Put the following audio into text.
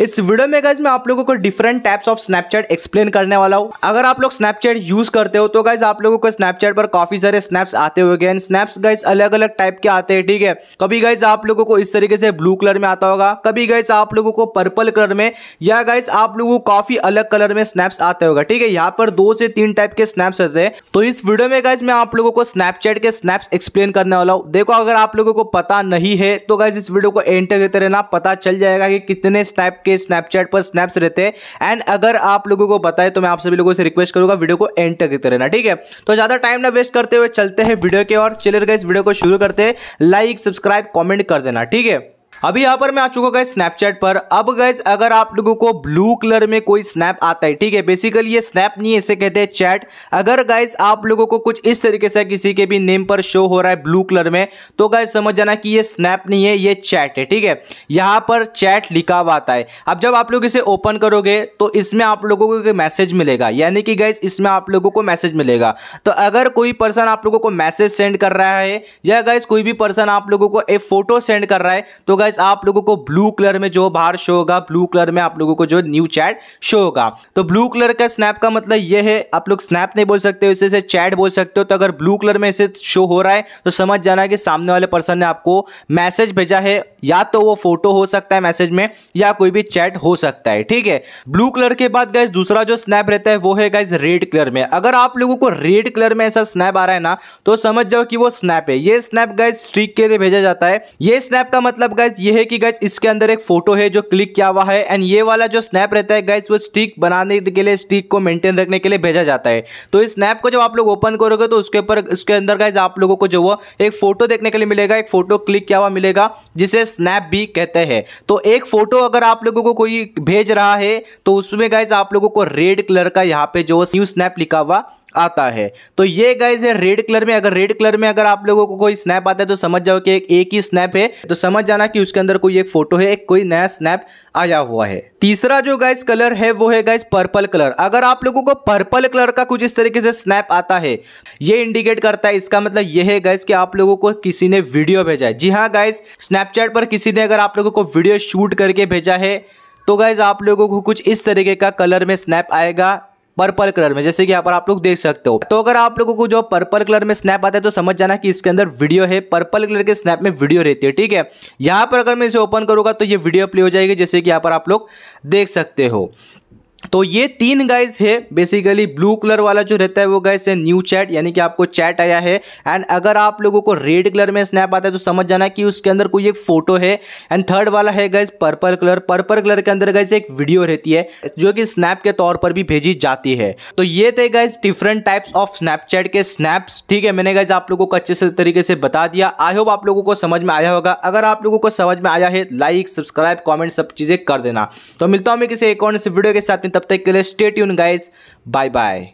इस वीडियो में गाइज मैं आप लोगों को different types of Snapchat explain करने वाला हूँ अगर आप लोग स्नैपचैट यूज करते हो तो गाइज आप लोगों को स्नैपचैट पर काफी सारे स्नैप्स आते हुए एंड स्नैप्स गाइज अलग अलग टाइप के आते हैं ठीक है कभी गाइज आप लोगों को इस तरीके से ब्लू कलर में आता होगा कभी गाइज आप लोगों को पर्पल कलर में या गाइज आप लोगों को काफी अलग कलर में स्नैप्स आते होगा ठीक है यहाँ पर दो से तीन टाइप के स्नैप्स रहते हैं तो इस वीडियो में गाइज मैं आप लोगों को स्नैपचैट के स्नैप्स एक्सप्लेन करने वाला हूँ देखो अगर आप लोगों को पता नहीं है तो गाइज इस वीडियो को एंटर करते रहना पता चल जाएगा कि कितने स्नैप आपके स्नैपचैट पर स्नैप्स रहते हैं एंड अगर आप लोगों को बताए तो मैं आप सभी लोगों से रिक्वेस्ट करूंगा वीडियो को एंड तक देते रहना ठीक है तो ज़्यादा टाइम ना वेस्ट करते हुए चलते हैं वीडियो के और चलिए इस वीडियो को शुरू करते हैं लाइक सब्सक्राइब कॉमेंट कर देना ठीक है अभी यहाँ पर मैं आ चुका हूँ स्नैपचैट पर अब गैस अगर आप लोगों को ब्लू कलर में कोई स्नैप आता है ठीक है बेसिकली ये स्नैप नहीं है इसे कहते हैं चैट अगर गैस आप लोगों को कुछ इस तरीके से किसी के भी नेम पर शो हो रहा है ब्लू कलर में तो गैस समझ जाना कि ये स्नैप नहीं है ये चैट है ठीक है यहाँ पर चैट लिखा हुआ आता है अब जब आप लोग इसे ओपन करोगे तो इसमें आप लोगों को मैसेज मिलेगा यानी कि गैस इसमें आप लोगों को मैसेज मिलेगा तो अगर कोई पर्सन आप लोगों को मैसेज सेंड कर रहा है या गैस कोई भी पर्सन आप लोगों को एक फोटो सेंड कर रहा है तो गाइस आप लोगों को ब्लू कलर में जो बाहर शो होगा ब्लू कलर में आप लोगों को जो न्यू चैट शो होगा तो ब्लू कलर का स्नैप का मतलब ये है आप लोग स्नैप नहीं बोल सकते इसे से चैट बोल सकते हो तो अगर ब्लू कलर में इसे शो हो रहा है तो समझ जाना कि सामने वाले पर्सन ने आपको मैसेज भेजा है या तो वो फोटो हो सकता है मैसेज में या कोई भी चैट हो सकता है ठीक है ब्लू कलर के बाद गाइज दूसरा जो स्नैप रहता है वो है गाइज रेड कलर में अगर आप लोगों को रेड कलर में ऐसा स्नैप आ रहा है ना तो समझ जाओ कि वो स्नैप है ये स्नैप गाइज स्ट्रीक के लिए भेजा जाता है ये स्नैप का मतलब गाइज गैस ये है कि गैस इसके अंदर एक फोटो है जो क्लिक किया हुआ है एंड ये वाला जो स्नैप रहता है गैस वो स्टिक बनाने के लिए स्टिक को मेंटेन रखने के लिए भेजा जाता है तो इस स्नैप को जब आप लोग ओपन करोगे तो उसके ऊपर उसके अंदर गैस आप लोगों को जो वो एक फोटो देखने के लिए मिलेगा एक फोटो क्लिक किया हुआ मिलेगा जिसे स्नैप भी कहते हैं तो एक फोटो अगर आप लोगों को कोई भेज रहा है तो उसमें गैस आप लोगों को रेड कलर का यहाँ पे जो न्यू स्नैप लिखा हुआ आता है तो ये गाइज है रेड कलर में अगर रेड कलर में अगर आप लोगों को कोई स्नैप आता है तो समझ जाओ कि एक एक ही स्नैप है तो समझ जाना कि उसके अंदर कोई एक फोटो है एक कोई नया स्नैप आया हुआ है तीसरा जो गाइज कलर है वो है गाइज पर्पल कलर अगर आप लोगों को पर्पल कलर का कुछ इस तरीके से स्नैप आता है ये इंडिकेट करता है इसका मतलब ये है गाइज कि आप लोगों को किसी ने वीडियो भेजा है जी हाँ गाइज स्नैपचैट पर किसी ने अगर आप लोगों को वीडियो शूट करके भेजा है तो गाइज आप लोगों को कुछ इस तरीके का कलर में स्नैप आएगा पर्पल कलर में जैसे कि यहाँ पर आप लोग देख सकते हो तो अगर आप लोगों को जो पर्पल कलर में स्नैप आता है तो समझ जाना कि इसके अंदर वीडियो है पर्पल कलर के स्नैप में वीडियो रहती है ठीक है यहाँ पर अगर मैं इसे ओपन करूंगा तो ये वीडियो प्ले हो जाएगी जैसे कि यहाँ पर आप लोग देख सकते हो तो ये तीन गाइस है बेसिकली ब्लू कलर वाला जो रहता है वो गाइस है न्यू चैट यानी कि आपको चैट आया है एंड अगर आप लोगों को रेड कलर में स्नैप आता है तो समझ जाना कि उसके अंदर कोई एक फोटो है एंड थर्ड वाला है guys purple colour purple colour के अंदर गाइस एक वीडियो रहती है जो कि स्नैप के तौर पर भी भेजी जाती है तो ये थे guys different types of Snapchat के स्नैप्स ठीक है मैंने गाइज आप लोगों को अच्छे से तरीके से बता दिया आई होप आप लोगों को समझ में आया होगा अगर आप लोगों को समझ में आया है लाइक सब्सक्राइब कॉमेंट सब चीजें कर देना तो मिलता हूँ मैं किसी एक और वीडियो के साथ हैं तब तक के लिए स्टेट यून गाइज बाय बाय